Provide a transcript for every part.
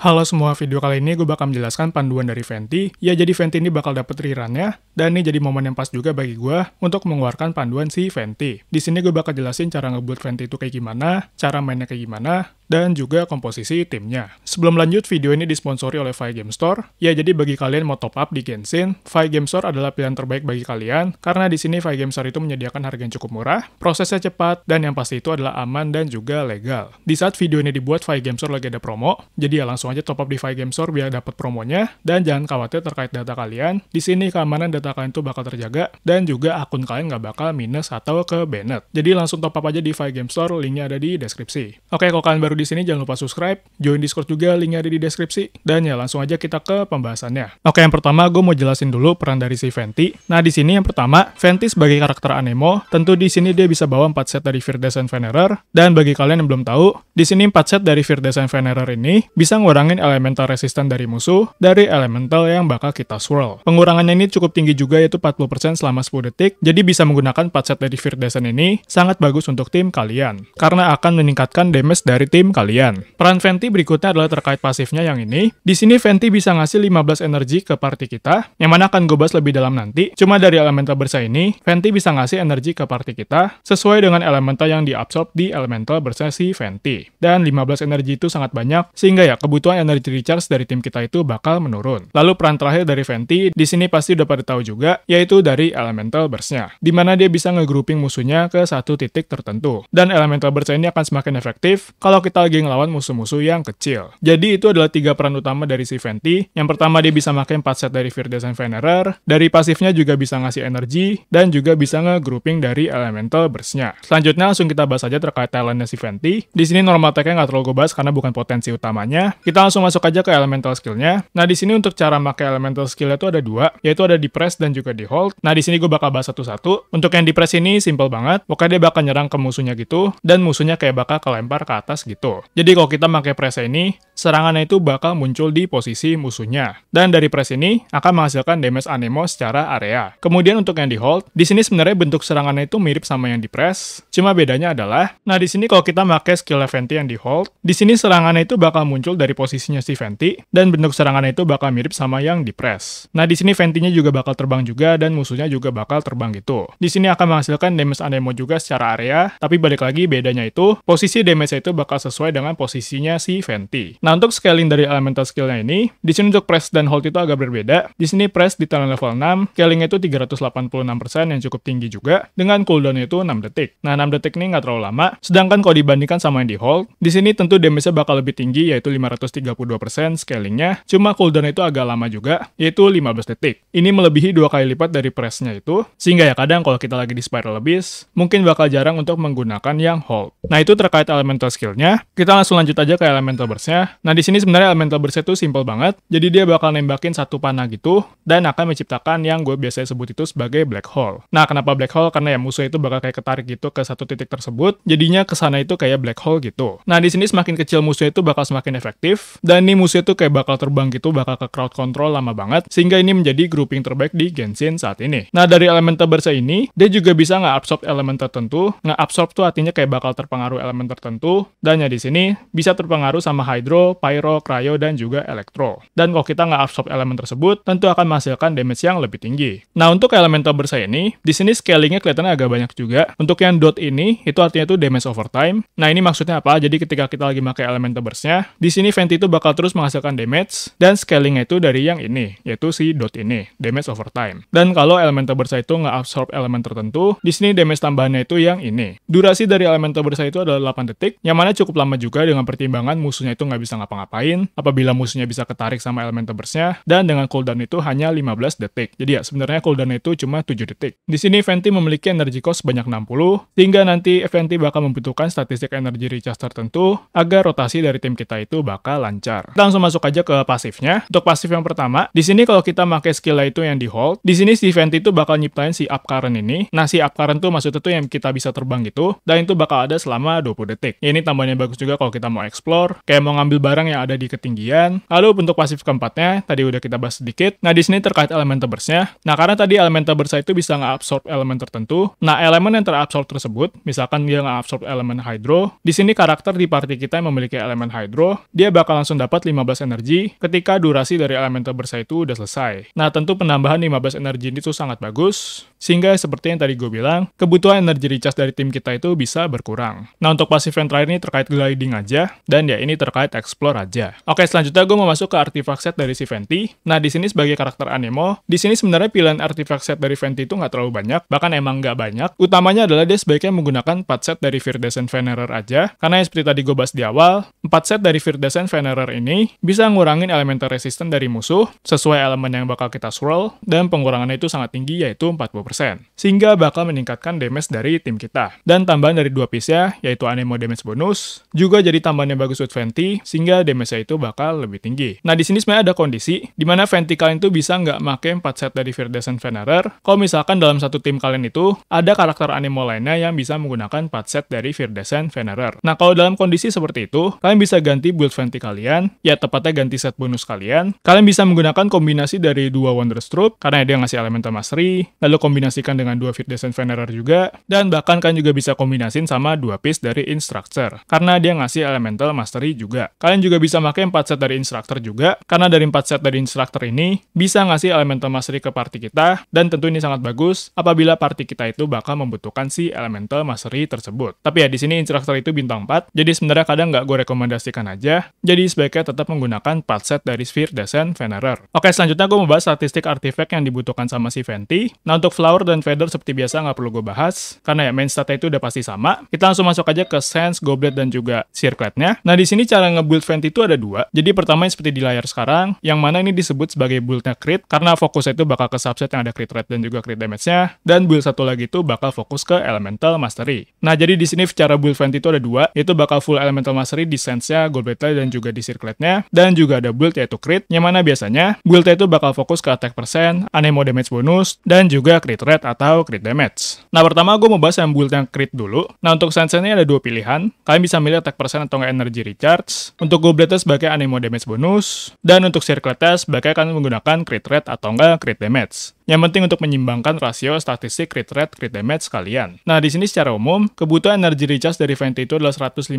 Halo semua, video kali ini gue bakal menjelaskan panduan dari venti Ya jadi venti ini bakal dapet rirannya dan ini jadi momen yang pas juga bagi gue untuk mengeluarkan panduan si venti Di sini gue bakal jelasin cara ngebuat venti itu kayak gimana, cara mainnya kayak gimana, dan juga komposisi timnya. Sebelum lanjut, video ini disponsori oleh Vi Game Store. Ya, jadi bagi kalian mau top up di Genshin, Vi Game Store adalah pilihan terbaik bagi kalian karena di sini Vi Game Store itu menyediakan harga yang cukup murah, prosesnya cepat, dan yang pasti itu adalah aman dan juga legal. Di saat video ini dibuat, Vi Game Store lagi ada promo, jadi ya langsung aja top up di Vi Game Store biar dapat promonya, dan jangan khawatir terkait data kalian. Di sini keamanan data kalian itu bakal terjaga, dan juga akun kalian nggak bakal minus atau ke banned. Jadi langsung top up aja di Vi Game Store, linknya ada di deskripsi. Oke, kalau kalian baru di sini jangan lupa subscribe, join Discord juga, linknya ada di deskripsi. Dan ya langsung aja kita ke pembahasannya. Oke, yang pertama gue mau jelasin dulu peran dari si Fenty. Nah di sini yang pertama, Fenty sebagai karakter Anemo, tentu di sini dia bisa bawa 4 set dari Virdes and Venerer. Dan bagi kalian yang belum tahu, di sini 4 set dari Virdes and Venerer ini bisa ngurangin elemental resisten dari musuh dari elemental yang bakal kita swirl. Pengurangannya ini cukup tinggi juga yaitu 40% selama 10 detik, jadi bisa menggunakan 4 set dari Virdes ini sangat bagus untuk tim kalian karena akan meningkatkan damage dari tim kalian. Peran Venti berikutnya adalah terkait pasifnya yang ini. Di sini Venti bisa ngasih 15 energi ke party kita, yang mana akan gue bahas lebih dalam nanti. Cuma dari elemental bersa ini, Venti bisa ngasih energi ke party kita sesuai dengan elemental yang diabsorb di elemental bersa si Venti. Dan 15 energi itu sangat banyak, sehingga ya kebutuhan energi recharge dari tim kita itu bakal menurun. Lalu peran terakhir dari Venti, di sini pasti udah pada tahu juga, yaitu dari elemental bersnya. di mana dia bisa ngegrouping musuhnya ke satu titik tertentu. Dan elemental bersa ini akan semakin efektif kalau kita kita lagi ngelawan musuh-musuh yang kecil. Jadi itu adalah tiga peran utama dari si Venti. Yang pertama dia bisa pakai 4 set dari Design Venerer, dari pasifnya juga bisa ngasih energi, dan juga bisa nge-grouping dari elemental burst-nya. Selanjutnya langsung kita bahas aja terkait talentnya si Venti. Di sini normal attack-nya nggak terlalu gue bahas karena bukan potensi utamanya. Kita langsung masuk aja ke elemental skill-nya. Nah di sini untuk cara pakai elemental skill-nya itu ada dua, yaitu ada di press dan juga di hold. Nah di sini gue bakal bahas satu-satu. Untuk yang di press ini simple banget, pokoknya dia bakal nyerang ke musuhnya gitu, dan musuhnya kayak bakal kelempar ke atas gitu itu. Jadi kalau kita pakai presa ini, serangannya itu bakal muncul di posisi musuhnya. Dan dari press ini akan menghasilkan damage anemo secara area. Kemudian untuk yang di hold, di sini sebenarnya bentuk serangannya itu mirip sama yang di press, cuma bedanya adalah, nah di sini kalau kita pakai skill Venti yang di hold, di sini serangannya itu bakal muncul dari posisinya si Venti, dan bentuk serangannya itu bakal mirip sama yang di press. Nah di sini Ventinya juga bakal terbang juga, dan musuhnya juga bakal terbang gitu. Di sini akan menghasilkan damage anemo juga secara area, tapi balik lagi bedanya itu, posisi damage itu bakal sesuai dengan posisinya si Venti. Nah Nah, untuk scaling dari elemental skillnya ini, di sini untuk press dan hold itu agak berbeda. Di sini press di talent level 6, scaling itu 386% yang cukup tinggi juga, dengan cooldown itu 6 detik. Nah, 6 detik ini nggak terlalu lama, sedangkan kalau dibandingkan sama yang di hold, di sini tentu damage-nya bakal lebih tinggi, yaitu 532% scalingnya, cuma cooldown itu agak lama juga, yaitu 15 detik. Ini melebihi dua kali lipat dari pressnya itu, sehingga ya kadang kalau kita lagi di spiral abyss, mungkin bakal jarang untuk menggunakan yang hold. Nah, itu terkait elemental skillnya. Kita langsung lanjut aja ke elemental burst-nya. Nah di sini sebenarnya elemental burst itu simple banget, jadi dia bakal nembakin satu panah gitu, dan akan menciptakan yang gue biasanya sebut itu sebagai black hole. Nah kenapa black hole? Karena ya musuh itu bakal kayak ketarik gitu ke satu titik tersebut, jadinya ke sana itu kayak black hole gitu. Nah di sini semakin kecil musuh itu bakal semakin efektif, dan ini musuh itu kayak bakal terbang gitu, bakal ke crowd control lama banget, sehingga ini menjadi grouping terbaik di Genshin saat ini. Nah dari elemental burst ini, dia juga bisa nggak absorb elemen tertentu, nggak absorb tuh artinya kayak bakal terpengaruh elemen tertentu, dan ya di sini bisa terpengaruh sama hydro, pyro, cryo, dan juga electro. Dan kalau kita nggak absorb elemen tersebut, tentu akan menghasilkan damage yang lebih tinggi. Nah, untuk elemental saya ini, di sini scalingnya kelihatannya agak banyak juga. Untuk yang dot ini, itu artinya itu damage over time. Nah, ini maksudnya apa? Jadi ketika kita lagi pakai elemental burstnya, di sini Venti itu bakal terus menghasilkan damage, dan scalingnya itu dari yang ini, yaitu si dot ini, damage over time. Dan kalau elemental saya itu nggak absorb elemen tertentu, di sini damage tambahannya itu yang ini. Durasi dari elemental saya itu adalah 8 detik, yang mana cukup lama juga dengan pertimbangan musuhnya itu nggak bisa bisa ngapa-ngapain, apabila musuhnya bisa ketarik sama elemen tebersnya dan dengan cooldown itu hanya 15 detik. Jadi ya, sebenarnya cooldown itu cuma 7 detik. Di sini Fenty memiliki energi cost banyak 60, sehingga nanti Fenty bakal membutuhkan statistik energi recharge tertentu agar rotasi dari tim kita itu bakal lancar. langsung masuk aja ke pasifnya. Untuk pasif yang pertama, di sini kalau kita pakai skill itu yang di hold, di sini si Fenty itu bakal nyiptain si up current ini. Nah, si up current tuh maksudnya tuh yang kita bisa terbang gitu, dan itu bakal ada selama 20 detik. ini tambahnya bagus juga kalau kita mau explore, kayak mau ngambil barang yang ada di ketinggian. Lalu bentuk pasif keempatnya, tadi udah kita bahas sedikit. Nah, di sini terkait elemen tebersnya. Nah, karena tadi elemen tebersa itu bisa nge-absorb elemen tertentu. Nah, elemen yang terabsorb tersebut, misalkan dia nge-absorb elemen hydro, di sini karakter di party kita yang memiliki elemen hydro, dia bakal langsung dapat 15 energi ketika durasi dari elemen tebersa itu udah selesai. Nah, tentu penambahan 15 energi ini tuh sangat bagus, sehingga seperti yang tadi gue bilang, kebutuhan energi recharge dari tim kita itu bisa berkurang. Nah, untuk pasif yang terakhir ini terkait gliding aja, dan ya ini terkait X explore aja. Oke, selanjutnya gue mau masuk ke artifact set dari si Fenty. Nah, di sini sebagai karakter anemo, di sini sebenarnya pilihan artifact set dari Fenty itu nggak terlalu banyak, bahkan emang nggak banyak. Utamanya adalah dia sebaiknya menggunakan 4 set dari Descent Venerer aja, karena yang seperti tadi gue bahas di awal, 4 set dari Descent Venerer ini bisa ngurangin elemental resisten dari musuh sesuai elemen yang bakal kita swirl, dan pengurangannya itu sangat tinggi yaitu 40%, sehingga bakal meningkatkan damage dari tim kita. Dan tambahan dari dua piece nya yaitu anemo damage bonus, juga jadi tambahan yang bagus buat Fenty, sehingga damage nya itu bakal lebih tinggi. Nah, di sini sebenarnya ada kondisi di mana venti kalian itu bisa nggak make 4 set dari Virdesen Venerer kalau misalkan dalam satu tim kalian itu ada karakter animal lainnya yang bisa menggunakan 4 set dari Virdesen Venerer. Nah, kalau dalam kondisi seperti itu, kalian bisa ganti build venti kalian, ya tepatnya ganti set bonus kalian. Kalian bisa menggunakan kombinasi dari dua Troop, karena dia ngasih elemental mastery, lalu kombinasikan dengan dua Virdesen Venerer juga, dan bahkan kalian juga bisa kombinasin sama dua piece dari Instructor karena dia ngasih elemental mastery juga. Kalian Kalian juga bisa pakai 4 set dari instructor juga, karena dari 4 set dari instructor ini bisa ngasih elemental mastery ke party kita, dan tentu ini sangat bagus apabila party kita itu bakal membutuhkan si elemental mastery tersebut. Tapi ya di sini instructor itu bintang 4, jadi sebenarnya kadang nggak gue rekomendasikan aja, jadi sebaiknya tetap menggunakan 4 set dari Sphere Descent Venerer. Oke, selanjutnya gue mau bahas statistik artifact yang dibutuhkan sama si Venti. Nah, untuk Flower dan Feather seperti biasa nggak perlu gue bahas, karena ya main statnya itu udah pasti sama. Kita langsung masuk aja ke Sense, Goblet, dan juga circletnya Nah, di sini cara ngebuild build vent itu ada dua. Jadi pertama yang seperti di layar sekarang, yang mana ini disebut sebagai buildnya crit karena fokusnya itu bakal ke subset yang ada crit rate dan juga crit damage-nya. Dan build satu lagi itu bakal fokus ke elemental mastery. Nah jadi di sini secara build vent itu ada dua, itu bakal full elemental mastery di sense-nya, gold battle, dan juga di circlet-nya. Dan juga ada build yaitu crit, yang mana biasanya buildnya itu bakal fokus ke attack percent, anemo damage bonus, dan juga crit rate atau crit damage. Nah pertama gue mau bahas yang build yang crit dulu. Nah untuk sense nya ada dua pilihan, kalian bisa milih attack percent atau energy recharge. Untuk Goblet Test pakai animo damage bonus, dan untuk Circle Test pakai akan menggunakan crit rate atau enggak crit damage. Yang penting untuk menyimbangkan rasio statistik crit rate crit damage kalian. Nah, di sini secara umum, kebutuhan energi recharge dari vent itu adalah 150%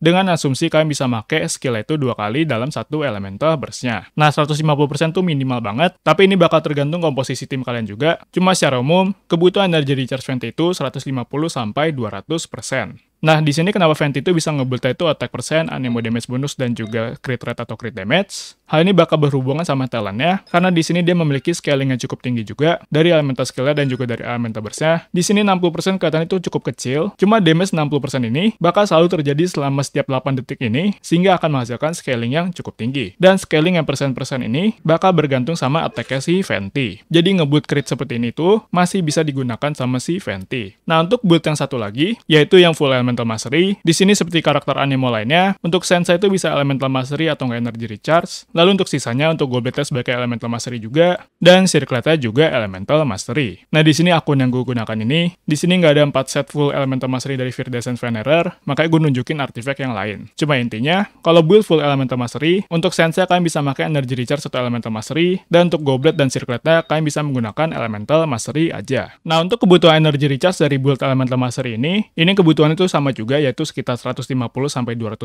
dengan asumsi kalian bisa make skill itu dua kali dalam satu elemental burstnya. Nah, 150% tuh minimal banget, tapi ini bakal tergantung komposisi tim kalian juga. Cuma secara umum, kebutuhan energi recharge vent itu 150 sampai 200%. Nah, di sini kenapa Fenty itu bisa ngebuild itu attack percent, animo damage bonus, dan juga crit rate atau crit damage. Hal ini bakal berhubungan sama talentnya, karena di sini dia memiliki scaling yang cukup tinggi juga, dari elemental skillnya dan juga dari elemental burst-nya. Di sini 60% kelihatan itu cukup kecil, cuma damage 60% ini bakal selalu terjadi selama setiap 8 detik ini, sehingga akan menghasilkan scaling yang cukup tinggi. Dan scaling yang persen-persen ini bakal bergantung sama attack-nya si Fenty. Jadi ngebuild crit seperti ini tuh masih bisa digunakan sama si Fenty. Nah, untuk build yang satu lagi, yaitu yang full elemental Elemental Mastery. Di sini seperti karakter animo lainnya, untuk Sensei itu bisa Elemental Mastery atau nggak Energy Recharge, lalu untuk sisanya untuk goblet sebagai Elemental Mastery juga, dan Circleta juga Elemental Mastery. Nah di sini akun yang gue gunakan ini, di sini nggak ada 4 set full Elemental Mastery dari Virdescent Venerer, makanya gue nunjukin artifact yang lain. Cuma intinya, kalau build full Elemental Mastery, untuk Sensei kalian bisa pakai Energy Recharge atau Elemental Mastery, dan untuk Goblet dan Circleta kalian bisa menggunakan Elemental Mastery aja. Nah untuk kebutuhan Energy Recharge dari build Elemental Mastery ini, ini kebutuhan itu sama sama juga yaitu sekitar 150 sampai 200%,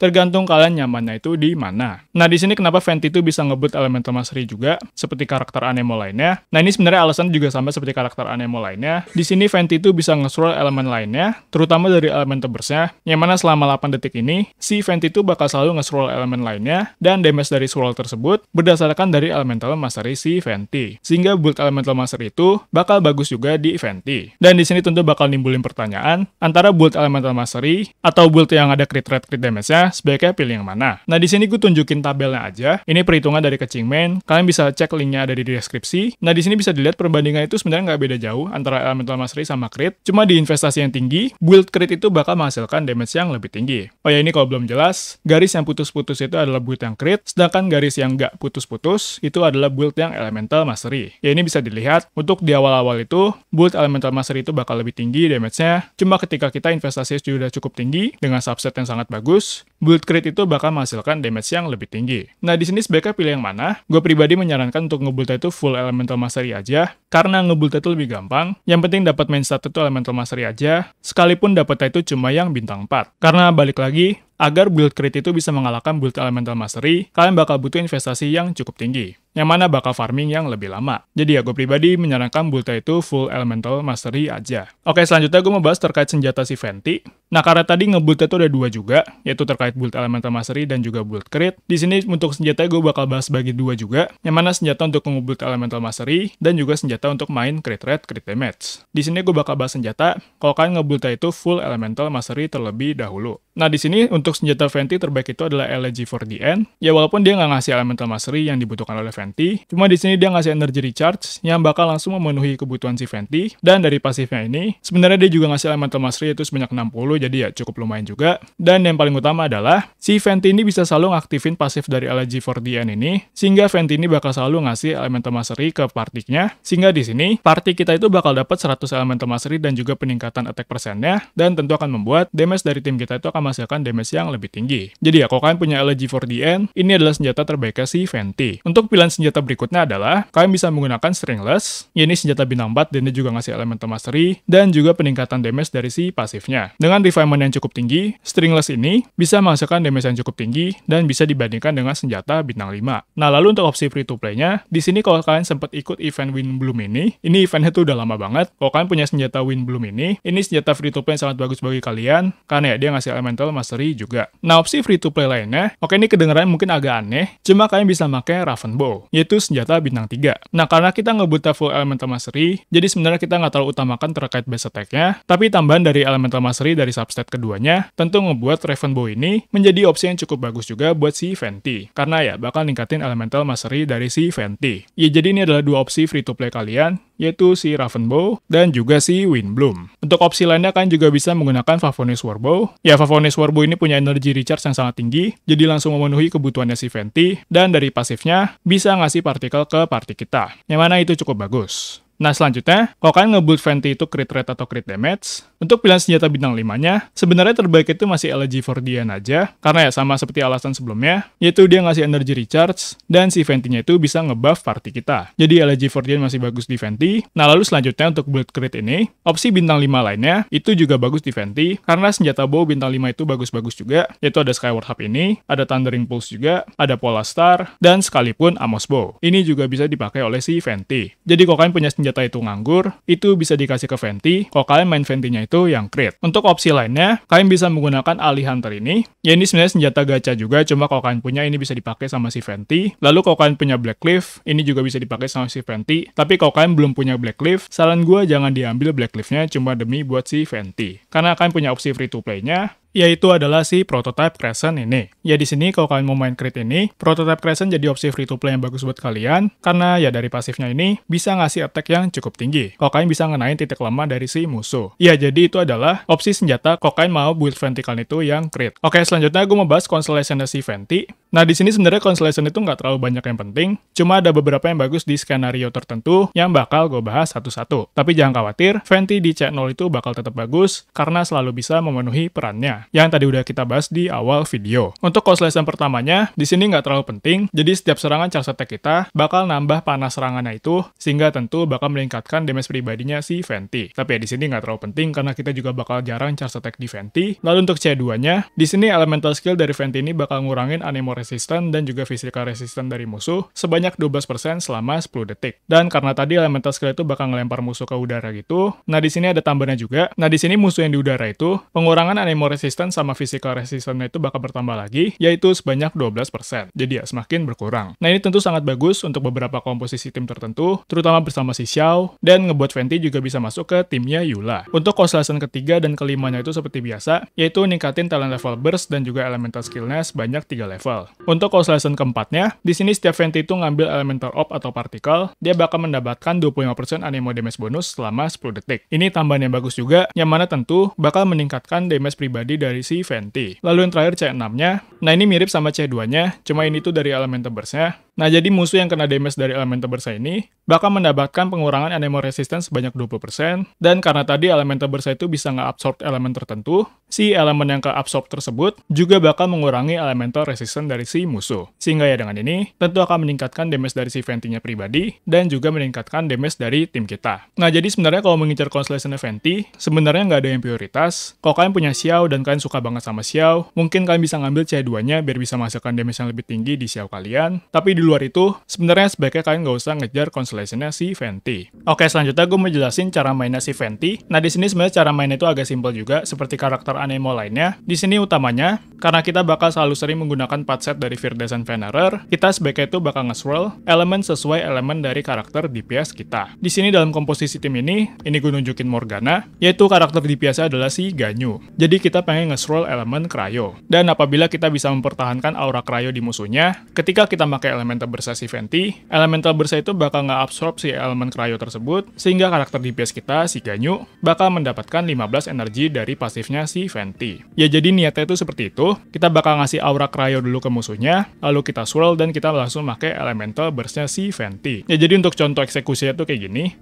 tergantung kalian nyamannya itu di mana. Nah, di sini kenapa Venti itu bisa ngebut elemental mastery juga seperti karakter anemo lainnya. Nah, ini sebenarnya alasan juga sama seperti karakter anemo lainnya. Di sini Venti itu bisa nge elemen lainnya, terutama dari elemen tebersnya, yang mana selama 8 detik ini, si Venti itu bakal selalu nge elemen lainnya, dan damage dari scroll tersebut berdasarkan dari elemental mastery si Venti. Sehingga build elemental mastery itu bakal bagus juga di Venti. Dan di sini tentu bakal nimbulin pertanyaan antara build elemental mastery atau build yang ada crit rate crit damage-nya, sebaiknya pilih yang mana. Nah, di sini gue tunjukin tabelnya aja. Ini perhitungan dari kecing main. Kalian bisa cek linknya ada di deskripsi. Nah, di sini bisa dilihat perbandingan itu sebenarnya nggak beda jauh antara elemental mastery sama crit. Cuma di investasi yang tinggi, build crit itu bakal menghasilkan damage yang lebih tinggi. Oh ya, ini kalau belum jelas, garis yang putus-putus itu adalah build yang crit, sedangkan garis yang nggak putus-putus itu adalah build yang elemental mastery. Ya, ini bisa dilihat untuk di awal-awal itu, build elemental mastery itu bakal lebih tinggi damage-nya. Cuma ketika kita Investasinya sudah cukup tinggi dengan subset yang sangat bagus, build crit itu bakal menghasilkan damage yang lebih tinggi. Nah, di sini sebaiknya pilih yang mana? Gue pribadi menyarankan untuk ngebuild itu full elemental mastery aja, karena ngebuild itu lebih gampang. Yang penting dapat main stat itu elemental mastery aja, sekalipun dapat itu cuma yang bintang 4. Karena balik lagi, agar build crit itu bisa mengalahkan build elemental mastery, kalian bakal butuh investasi yang cukup tinggi yang mana bakal farming yang lebih lama. Jadi ya gue pribadi menyarankan Bulta itu full elemental mastery aja. Oke selanjutnya gue mau bahas terkait senjata si Fenty. Nah karena tadi ngebulta itu ada dua juga, yaitu terkait build elemental mastery dan juga build crit. Di sini untuk senjata gue bakal bahas bagi dua juga, yang mana senjata untuk ngebuild elemental mastery dan juga senjata untuk main crit rate, crit damage. Di sini gue bakal bahas senjata, kalau kalian ngebulta itu full elemental mastery terlebih dahulu. Nah di sini untuk senjata Fenty terbaik itu adalah LG 4DN, ya walaupun dia nggak ngasih elemental mastery yang dibutuhkan oleh Fenty Fenty. Cuma di sini dia ngasih energy recharge yang bakal langsung memenuhi kebutuhan si Fenty. Dan dari pasifnya ini, sebenarnya dia juga ngasih elemental mastery itu sebanyak 60, jadi ya cukup lumayan juga. Dan yang paling utama adalah, si Fenty ini bisa selalu ngaktifin pasif dari LG4DN ini, sehingga Fenty ini bakal selalu ngasih elemental mastery ke partiknya. Sehingga di sini, partik kita itu bakal dapat 100 elemental mastery dan juga peningkatan attack persennya, dan tentu akan membuat damage dari tim kita itu akan menghasilkan damage yang lebih tinggi. Jadi ya, kalau kalian punya LG4DN, ini adalah senjata terbaiknya si Fenty. Untuk pilihan senjata berikutnya adalah kalian bisa menggunakan Stringless, ini senjata bintang 4 dan dia juga ngasih elemental mastery, dan juga peningkatan damage dari si pasifnya. Dengan refinement yang cukup tinggi, Stringless ini bisa menghasilkan damage yang cukup tinggi dan bisa dibandingkan dengan senjata bintang 5. Nah lalu untuk opsi free to play-nya, di sini kalau kalian sempat ikut event Win Bloom ini, ini eventnya tuh udah lama banget, kalau kalian punya senjata Win Bloom ini, ini senjata free to play yang sangat bagus bagi kalian, karena ya dia ngasih elemental mastery juga. Nah opsi free to play lainnya, oke ini kedengeran mungkin agak aneh, cuma kalian bisa pakai Raven Bow yaitu senjata bintang 3. Nah, karena kita ngebuta full elemental mastery, jadi sebenarnya kita nggak terlalu utamakan terkait base attack-nya, tapi tambahan dari elemental mastery dari substat keduanya, tentu ngebuat Raven Bow ini menjadi opsi yang cukup bagus juga buat si Venti, karena ya bakal ningkatin elemental mastery dari si Venti. Ya, jadi ini adalah dua opsi free to play kalian, yaitu si Ravenbow dan juga si Windbloom. Untuk opsi lainnya kan juga bisa menggunakan Favonis Warbow. Ya, Favonis Warbow ini punya energi recharge yang sangat tinggi, jadi langsung memenuhi kebutuhannya si Venti, dan dari pasifnya bisa ngasih partikel ke party kita, yang mana itu cukup bagus. Nah selanjutnya, kalau kalian nge-build Fenty itu crit rate atau crit damage, untuk pilihan senjata bintang 5-nya, sebenarnya terbaik itu masih LG 4 Dian aja, karena ya sama seperti alasan sebelumnya, yaitu dia ngasih energy recharge, dan si Fenty-nya itu bisa ngebuff party kita. Jadi LG 4 Dian masih bagus di Fenty. Nah lalu selanjutnya untuk build crit ini, opsi bintang 5 lainnya itu juga bagus di Fenty, karena senjata bow bintang 5 itu bagus-bagus juga, yaitu ada Skyward Hub ini, ada Thundering Pulse juga, ada Polar Star, dan sekalipun Amos Bow. Ini juga bisa dipakai oleh si Fenty. Jadi kalau kalian punya senjata data itu nganggur, itu bisa dikasih ke Venti, kalau kalian main Ventinya itu yang create. Untuk opsi lainnya, kalian bisa menggunakan Ali Hunter ini, ya ini sebenarnya senjata gacha juga, cuma kalau kalian punya ini bisa dipakai sama si Venti, lalu kalau kalian punya Blackcliff, ini juga bisa dipakai sama si Venti, tapi kalau kalian belum punya Blackcliff, saran gue jangan diambil Blackcliff-nya cuma demi buat si Venti. Karena kalian punya opsi free to play-nya, yaitu adalah si prototype Crescent ini. Ya di sini kalau kalian mau main crit ini, prototype Crescent jadi opsi free to play yang bagus buat kalian karena ya dari pasifnya ini bisa ngasih attack yang cukup tinggi. Kalau kalian bisa ngenain titik lemah dari si musuh. Ya jadi itu adalah opsi senjata kalau kalian mau build kalian itu yang crit. Oke, selanjutnya gue mau bahas dari si Venti. Nah, di sini sebenarnya constellation itu nggak terlalu banyak yang penting, cuma ada beberapa yang bagus di skenario tertentu yang bakal gue bahas satu-satu. Tapi jangan khawatir, Venti di C0 itu bakal tetap bagus karena selalu bisa memenuhi perannya, yang tadi udah kita bahas di awal video. Untuk constellation pertamanya, di sini nggak terlalu penting, jadi setiap serangan charge attack kita bakal nambah panas serangannya itu, sehingga tentu bakal meningkatkan damage pribadinya si Venti. Tapi ya di sini nggak terlalu penting karena kita juga bakal jarang charge attack di Venti. Lalu untuk C2-nya, di sini elemental skill dari Venti ini bakal ngurangin animo resistant dan juga physical resistant dari musuh sebanyak 12% selama 10 detik. Dan karena tadi elemental skill itu bakal ngelempar musuh ke udara gitu, nah di sini ada tambahannya juga. Nah di sini musuh yang di udara itu, pengurangan animo resistance sama physical resistance itu bakal bertambah lagi, yaitu sebanyak 12%. Jadi ya semakin berkurang. Nah ini tentu sangat bagus untuk beberapa komposisi tim tertentu, terutama bersama si Xiao, dan ngebuat Venti juga bisa masuk ke timnya Yula. Untuk cost ketiga dan kelimanya itu seperti biasa, yaitu ningkatin talent level burst dan juga elemental skillness banyak 3 level. Untuk cause lesson keempatnya, di sini setiap venti itu ngambil elemental Orb atau partikel, dia bakal mendapatkan 25% Animo damage bonus selama 10 detik. Ini tambahan yang bagus juga, yang mana tentu bakal meningkatkan damage pribadi dari si venti. Lalu yang terakhir C6-nya, nah ini mirip sama C2-nya, cuma ini tuh dari elemental burst-nya, Nah, jadi musuh yang kena damage dari elemental bersa ini bakal mendapatkan pengurangan animal resistance sebanyak 20%, dan karena tadi elemental bersa itu bisa nggak absorb elemen tertentu, si elemen yang absorb tersebut juga bakal mengurangi elemental resistance dari si musuh. Sehingga ya dengan ini, tentu akan meningkatkan damage dari si Ventinya pribadi, dan juga meningkatkan damage dari tim kita. Nah, jadi sebenarnya kalau mengincar Constellation Venti, sebenarnya nggak ada yang prioritas. Kalau kalian punya Xiao dan kalian suka banget sama Xiao, mungkin kalian bisa ngambil C2-nya biar bisa menghasilkan damage yang lebih tinggi di Xiao kalian, tapi di luar itu, sebenarnya sebaiknya kalian nggak usah ngejar konsolidasinya si Venti. Oke, selanjutnya gue mau jelasin cara mainnya si Venti. Nah, di sini sebenarnya cara mainnya itu agak simpel juga, seperti karakter anemo lainnya. Di sini utamanya, karena kita bakal selalu sering menggunakan part set dari Virdesan Venerer, kita sebaiknya itu bakal nge-swirl elemen sesuai elemen dari karakter DPS kita. Di sini dalam komposisi tim ini, ini gue nunjukin Morgana, yaitu karakter DPS adalah si Ganyu. Jadi kita pengen nge-swirl elemen Cryo. Dan apabila kita bisa mempertahankan aura Cryo di musuhnya, ketika kita pakai elemen Elemental Bursa si Venti, Elemental Bursa itu bakal nggak absorb si elemen Cryo tersebut, sehingga karakter DPS kita, si Ganyu, bakal mendapatkan 15 energi dari pasifnya si Venti. Ya jadi niatnya itu seperti itu, kita bakal ngasih aura Cryo dulu ke musuhnya, lalu kita swirl dan kita langsung pakai Elemental Burstnya si Venti. Ya jadi untuk contoh eksekusinya itu kayak gini,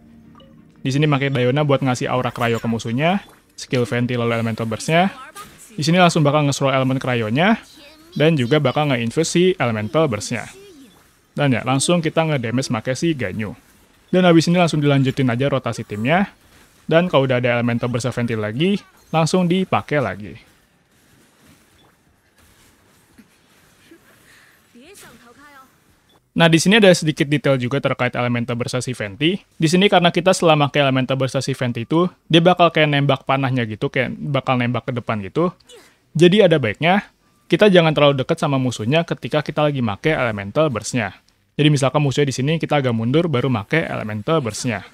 di sini pakai Diona buat ngasih aura Cryo ke musuhnya, skill Venti lalu Elemental Burstnya, di sini langsung bakal nge-scroll elemen cryonya, dan juga bakal nge-infuse si elemental burstnya. Dan ya, langsung kita ngedamage pakai si Ganyu. Dan habis ini langsung dilanjutin aja rotasi timnya. Dan kalau udah ada elemental berseventil lagi, langsung dipakai lagi. Nah, di sini ada sedikit detail juga terkait elemental bersasi venti. Di sini karena kita selama ke elemental bersasi venti itu, dia bakal kayak nembak panahnya gitu, kayak bakal nembak ke depan gitu. Jadi ada baiknya, kita jangan terlalu dekat sama musuhnya ketika kita lagi make elemental bersnya. Jadi misalkan musuhnya di sini kita agak mundur baru pakai elemental burst-nya.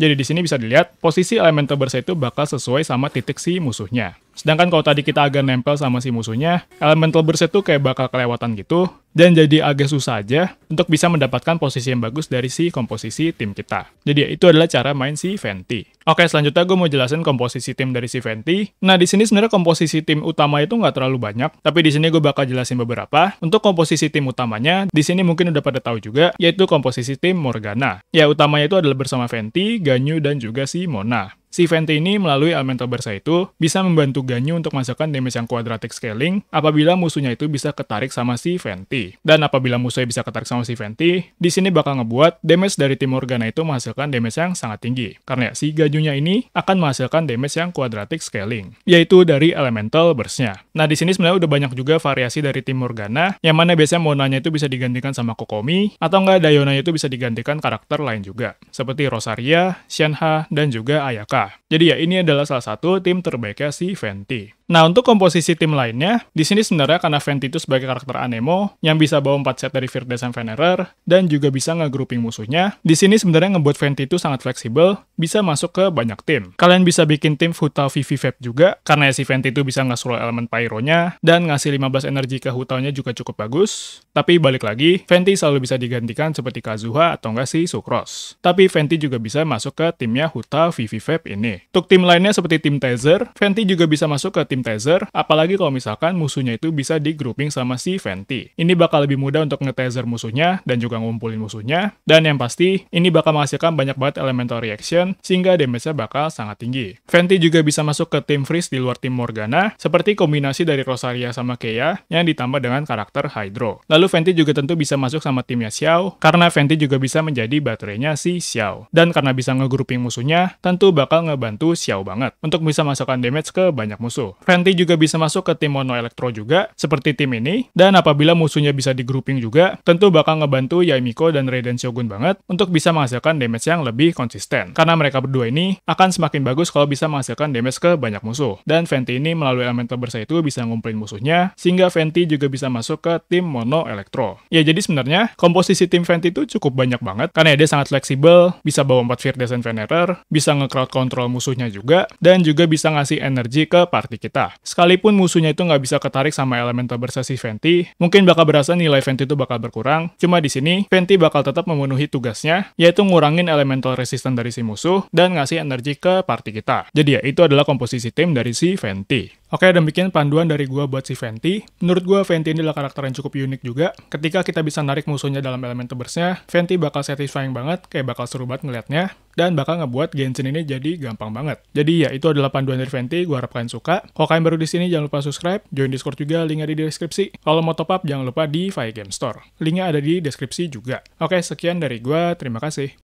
Jadi di sini bisa dilihat posisi elemental burst itu bakal sesuai sama titik si musuhnya. Sedangkan kalau tadi kita agak nempel sama si musuhnya, elemental burst itu kayak bakal kelewatan gitu, dan jadi agak susah aja untuk bisa mendapatkan posisi yang bagus dari si komposisi tim kita. Jadi itu adalah cara main si Venti. Oke, selanjutnya gue mau jelasin komposisi tim dari si Venti. Nah, di sini sebenarnya komposisi tim utama itu nggak terlalu banyak, tapi di sini gue bakal jelasin beberapa. Untuk komposisi tim utamanya, di sini mungkin udah pada tahu juga, yaitu komposisi tim Morgana. Ya, utamanya itu adalah bersama Venti, Ganyu, dan juga si Mona. Si Venti ini melalui elemental bersa itu bisa membantu Ganyu untuk masukkan damage yang quadratic scaling apabila musuhnya itu bisa ketarik sama si Venti. Dan apabila musuhnya bisa ketarik sama si Venti, di sini bakal ngebuat damage dari tim Morgana itu menghasilkan damage yang sangat tinggi. Karena ya, si Ganyunya ini akan menghasilkan damage yang quadratic scaling, yaitu dari elemental burst-nya. Nah di sini sebenarnya udah banyak juga variasi dari tim Morgana, yang mana biasanya Monanya itu bisa digantikan sama Kokomi, atau enggak nya itu bisa digantikan karakter lain juga, seperti Rosaria, Shenha, dan juga Ayaka. Nah, jadi ya ini adalah salah satu tim terbaiknya si Venti. Nah, untuk komposisi tim lainnya, di sini sebenarnya karena Venti itu sebagai karakter anemo yang bisa bawa empat set dari Fear Death and Venerer dan juga bisa ngegrouping musuhnya, di sini sebenarnya ngebuat Venti itu sangat fleksibel, bisa masuk ke banyak tim. Kalian bisa bikin tim Futa Vivi juga karena ya si Venti itu bisa ngasur elemen Pyro-nya dan ngasih 15 energi ke Hutaunya juga cukup bagus. Tapi balik lagi, Venti selalu bisa digantikan seperti Kazuha atau nggak si Sucrose. Tapi Venti juga bisa masuk ke timnya Huta Vivi ini. Untuk tim lainnya seperti tim Taser, venti juga bisa masuk ke tim Taser, apalagi kalau misalkan musuhnya itu bisa di grouping sama si venti, Ini bakal lebih mudah untuk nge musuhnya dan juga ngumpulin musuhnya, dan yang pasti, ini bakal menghasilkan banyak banget elemental reaction, sehingga damage-nya bakal sangat tinggi. venti juga bisa masuk ke tim Freeze di luar tim Morgana, seperti kombinasi dari Rosaria sama Kea yang ditambah dengan karakter Hydro. Lalu venti juga tentu bisa masuk sama timnya Xiao, karena venti juga bisa menjadi baterainya si Xiao. Dan karena bisa nge-grouping musuhnya, tentu bakal bakal ngebantu Xiao banget untuk bisa masukkan damage ke banyak musuh. Fenty juga bisa masuk ke tim Mono Electro juga, seperti tim ini, dan apabila musuhnya bisa di grouping juga, tentu bakal ngebantu Yaimiko dan Raiden Shogun banget untuk bisa menghasilkan damage yang lebih konsisten. Karena mereka berdua ini akan semakin bagus kalau bisa menghasilkan damage ke banyak musuh. Dan Fenty ini melalui elemental bersa itu bisa ngumpulin musuhnya, sehingga Fenty juga bisa masuk ke tim Mono Electro. Ya jadi sebenarnya komposisi tim Fenty itu cukup banyak banget, karena ya dia sangat fleksibel, bisa bawa 4 Fear Descent Venerer, bisa nge-crowd kontrol musuhnya juga, dan juga bisa ngasih energi ke party kita. Sekalipun musuhnya itu nggak bisa ketarik sama elemen bersesi Venti, mungkin bakal berasa nilai Venti itu bakal berkurang, cuma di sini Venti bakal tetap memenuhi tugasnya, yaitu ngurangin elemental resisten dari si musuh, dan ngasih energi ke party kita. Jadi ya, itu adalah komposisi tim dari si Venti. Oke, demikian panduan dari gua buat si Venti. Menurut gua Venti ini adalah karakter yang cukup unik juga. Ketika kita bisa narik musuhnya dalam elemen tebersnya, Venti bakal satisfying banget, kayak bakal seru banget ngeliatnya, dan bakal ngebuat Genshin ini jadi gampang banget. Jadi ya, itu adalah panduan dari Venti. gua harap kalian suka. Kalau kalian baru di sini jangan lupa subscribe, join Discord juga, linknya di deskripsi. Kalau mau top up jangan lupa di Fire Game Store. Linknya ada di deskripsi juga. Oke, sekian dari gua, terima kasih.